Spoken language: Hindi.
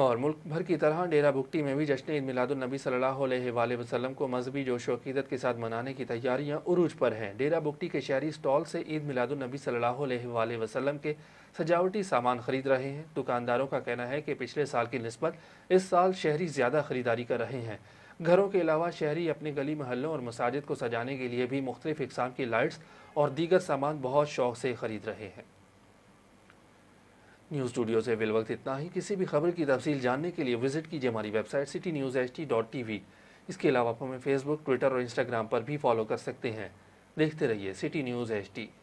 और मुल्क भर की तरह डेरा भुगटी में भी जश्न ईद मिलादुलनबी सल्ला वसलम को मजहबी जोश वकीदत के साथ मनाने की तैयारियां उरूज पर हैं डेरा भुगटी के शहरी स्टॉल से ईद मिलादुलनबी सल्लल्लाहु वसलम के सजावटी सामान खरीद रहे हैं दुकानदारों का कहना है कि पिछले साल की नस्बत इस साल शहरी ज़्यादा खरीदारी कर रहे हैं घरों के अलावा शहरी अपने गली महलों और मसाजिद को सजाने के लिए भी मुख्तलिफ़ इकसाम की लाइट्स और दीगर सामान बहुत शौक से खरीद रहे हैं न्यूज़ स्टूडियो से बिल वक्त इतना ही किसी भी खबर की तफसील जानने के लिए विजिट कीजिए हमारी website city news H T dot T V इसके अलावा आप हमें फेसबुक ट्विटर और इंस्टाग्राम पर भी फॉलो कर सकते हैं देखते रहिए सिटी न्यूज़ एच टी